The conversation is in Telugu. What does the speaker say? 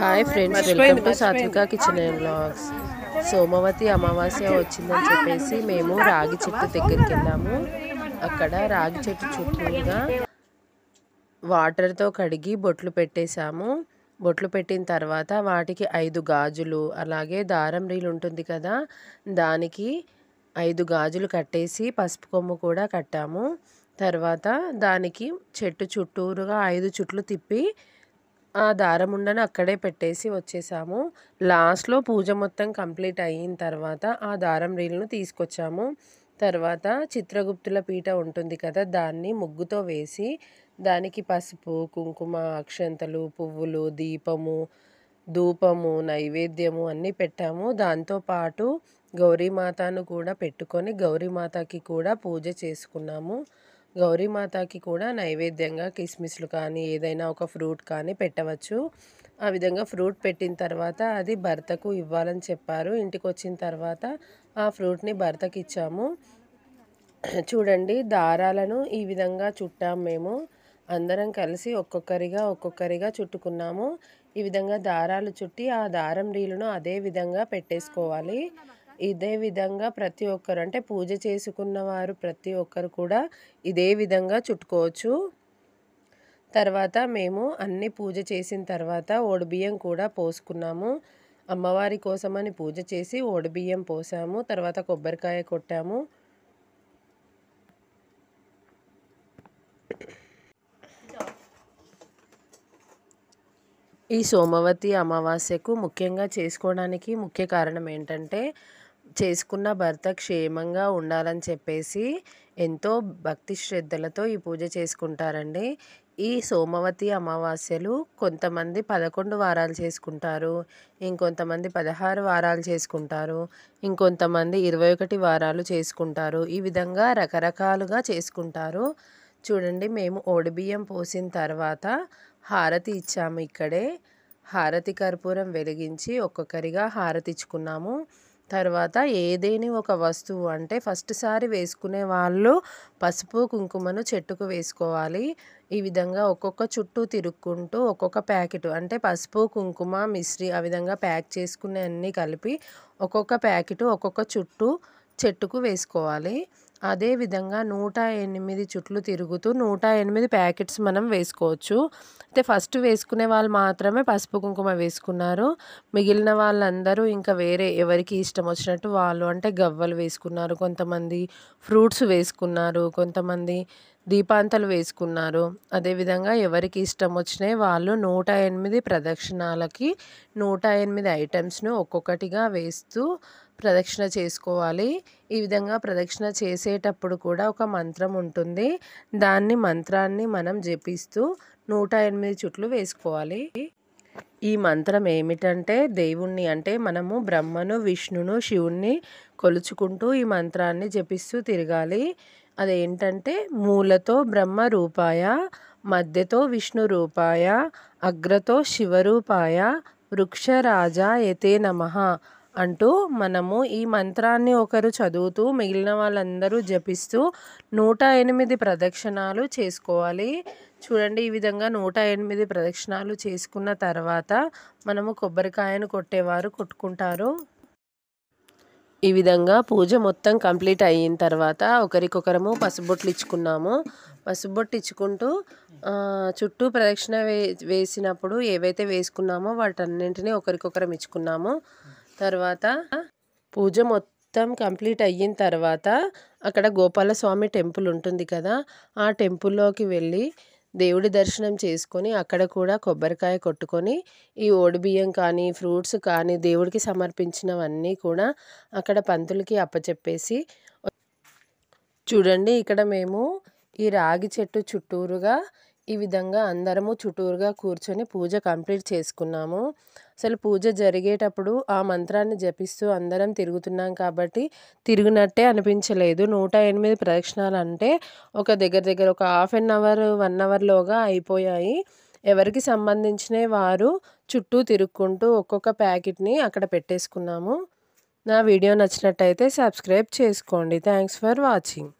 hi friends welcome to Satvika kitchen and blogs Somavathi Amavasya వచ్చిందని చెప్పేసి మేము రాగి చెట్టు దగ్గరికి వెళ్ళాము అక్కడ రాగి చెట్టు చుట్టూగా వాటర్తో కడిగి బొట్లు పెట్టేశాము బొట్లు పెట్టిన తర్వాత వాటికి ఐదు గాజులు అలాగే దారం రీలు ఉంటుంది కదా దానికి ఐదు గాజులు కట్టేసి పసుపు కొమ్ము కూడా కట్టాము తర్వాత దానికి చెట్టు చుట్టూరుగా ఐదు చుట్లు తిప్పి ఆ దారం అక్కడే పెట్టేసి వచ్చేసాము లాస్ట్లో పూజ మొత్తం కంప్లీట్ అయిన తర్వాత ఆ దారం రీల్ను తీసుకొచ్చాము తర్వాత చిత్రగుప్తుల పీట ఉంటుంది కదా దాన్ని ముగ్గుతో వేసి దానికి పసుపు కుంకుమ అక్షంతలు పువ్వులు దీపము ధూపము నైవేద్యము అన్నీ పెట్టాము దాంతోపాటు గౌరీమాతను కూడా పెట్టుకొని గౌరీమాతకి కూడా పూజ చేసుకున్నాము గౌరీమాతకి కూడా నైవేద్యంగా కిస్మిస్లు కానీ ఏదైనా ఒక ఫ్రూట్ కానీ పెట్టవచ్చు ఆ విధంగా ఫ్రూట్ పెట్టిన తర్వాత అది భర్తకు ఇవ్వాలని చెప్పారు ఇంటికి వచ్చిన తర్వాత ఆ ఫ్రూట్ని భర్తకి ఇచ్చాము చూడండి దారాలను ఈ విధంగా చుట్టాం మేము అందరం కలిసి ఒక్కొక్కరిగా ఒక్కొక్కరిగా చుట్టుకున్నాము ఈ విధంగా దారాలు చుట్టి ఆ దారం రీలును అదే విధంగా పెట్టేసుకోవాలి ఇదే విధంగా ప్రతి ఒక్కరు అంటే పూజ చేసుకున్న వారు ప్రతి ఒక్కరు కూడా ఇదే విధంగా చుట్టుకోవచ్చు తర్వాత మేము అన్ని పూజ చేసిన తర్వాత ఓడిబియ్యం కూడా పోసుకున్నాము అమ్మవారి కోసమని పూజ చేసి ఓడిబియ్యం పోసాము తర్వాత కొబ్బరికాయ కొట్టాము ఈ సోమవతి అమావాస్యకు ముఖ్యంగా చేసుకోవడానికి ముఖ్య కారణం ఏంటంటే చేసుకున్న భర్త క్షేమంగా ఉండాలని చెప్పేసి ఎంతో భక్తి శ్రద్ధలతో ఈ పూజ చేసుకుంటారండి ఈ సోమవతి అమావాస్యలు కొంతమంది పదకొండు వారాలు చేసుకుంటారు ఇంకొంతమంది పదహారు వారాలు చేసుకుంటారు ఇంకొంతమంది ఇరవై ఒకటి వారాలు చేసుకుంటారు ఈ విధంగా రకరకాలుగా చేసుకుంటారు చూడండి మేము ఓడిబియ్యం పోసిన తర్వాత హారతి ఇచ్చాము ఇక్కడే హారతి కర్పూరం వెలిగించి ఒక్కొక్కరిగా హారతి ఇచ్చుకున్నాము తర్వాత ఏదేని ఒక వస్తువు అంటే ఫస్ట్ సారి వేసుకునే వాళ్ళు పసుపు కుంకుమను చెట్టుకు వేసుకోవాలి ఈ విధంగా ఒక్కొక్క చుట్టూ తిరుక్కుంటూ ఒక్కొక్క ప్యాకెట్ అంటే పసుపు కుంకుమ మిశ్రి ఆ విధంగా ప్యాక్ చేసుకునే అన్నీ కలిపి ఒక్కొక్క ప్యాకెట్ ఒక్కొక్క చుట్టూ చెట్టుకు వేసుకోవాలి అదేవిధంగా నూట ఎనిమిది చుట్లు తిరుగుతూ నూట ఎనిమిది ప్యాకెట్స్ మనం వేసుకోవచ్చు అయితే ఫస్ట్ వేసుకునే వాళ్ళు మాత్రమే పసుపు కుంకుమ వేసుకున్నారు మిగిలిన వాళ్ళందరూ ఇంకా వేరే ఎవరికి ఇష్టం వచ్చినట్టు వాళ్ళు అంటే గవ్వలు వేసుకున్నారు కొంతమంది ఫ్రూట్స్ వేసుకున్నారు కొంతమంది దీపాంతలు వేసుకున్నారు అదేవిధంగా ఎవరికి ఇష్టం వచ్చినాయి వాళ్ళు నూట ఎనిమిది ప్రదక్షిణాలకి నూట ఎనిమిది ఐటమ్స్ను ఒక్కొక్కటిగా వేస్తూ ప్రదక్షిణ చేసుకోవాలి ఈ విధంగా ప్రదక్షిణ చేసేటప్పుడు కూడా ఒక మంత్రం ఉంటుంది దాన్ని మంత్రాన్ని మనం జపిస్తూ నూట ఎనిమిది చుట్లు వేసుకోవాలి ఈ మంత్రం ఏమిటంటే దేవుణ్ణి అంటే మనము బ్రహ్మను విష్ణును శివుణ్ణి కొలుచుకుంటూ ఈ మంత్రాన్ని జపిస్తూ తిరగాలి అదేంటంటే మూలతో బ్రహ్మ రూపాయ మధ్యతో విష్ణు రూపాయ అగ్రతో శివరూపాయ వృక్షరాజా ఎతే నమ అంటూ మనము ఈ మంత్రాన్ని ఒకరు చదువుతూ మిగిలిన వాళ్ళందరూ జపిస్తూ నూట ఎనిమిది ప్రదక్షిణాలు చేసుకోవాలి చూడండి ఈ విధంగా నూట ఎనిమిది ప్రదక్షిణాలు చేసుకున్న తర్వాత మనము కొబ్బరికాయను కొట్టేవారు కొట్టుకుంటారు ఈ విధంగా పూజ మొత్తం కంప్లీట్ అయిన తర్వాత ఒకరికొకరము పసుబొట్లు ఇచ్చుకున్నాము పసుబొట్టు ఇచ్చుకుంటూ చుట్టూ ప్రదక్షిణ వేసినప్పుడు ఏవైతే వేసుకున్నామో వాటన్నింటినీ ఒకరికొకరం ఇచ్చుకున్నాము తర్వాత పూజ మొత్తం కంప్లీట్ అయిన తర్వాత అక్కడ గోపాలస్వామి టెంపుల్ ఉంటుంది కదా ఆ టెంపుల్లోకి వెళ్ళి దేవుడి దర్శనం చేసుకొని అక్కడ కూడా కొబ్బరికాయ కొట్టుకొని ఈ బియ్యం కానీ ఫ్రూట్స్ కానీ దేవుడికి సమర్పించినవన్నీ కూడా అక్కడ పంతులకి అప్పచెప్పేసి చూడండి ఇక్కడ మేము ఈ రాగి చెట్టు చుట్టూరుగా ఈ విధంగా అందరము చుట్టూరుగా కూర్చొని పూజ కంప్లీట్ చేసుకున్నాము అసలు పూజ జరిగేటప్పుడు ఆ మంత్రాన్ని జపిస్తూ అందరం తిరుగుతున్నాం కాబట్టి తిరిగినట్టే అనిపించలేదు నూట ఎనిమిది ప్రదక్షిణాలు అంటే ఒక దగ్గర దగ్గర ఒక హాఫ్ అన్ అవర్ వన్ అవర్లోగా అయిపోయాయి ఎవరికి సంబంధించిన వారు చుట్టూ తిరుక్కుంటూ ఒక్కొక్క ప్యాకెట్ని అక్కడ పెట్టేసుకున్నాము నా వీడియో నచ్చినట్టయితే సబ్స్క్రైబ్ చేసుకోండి థ్యాంక్స్ ఫర్ వాచింగ్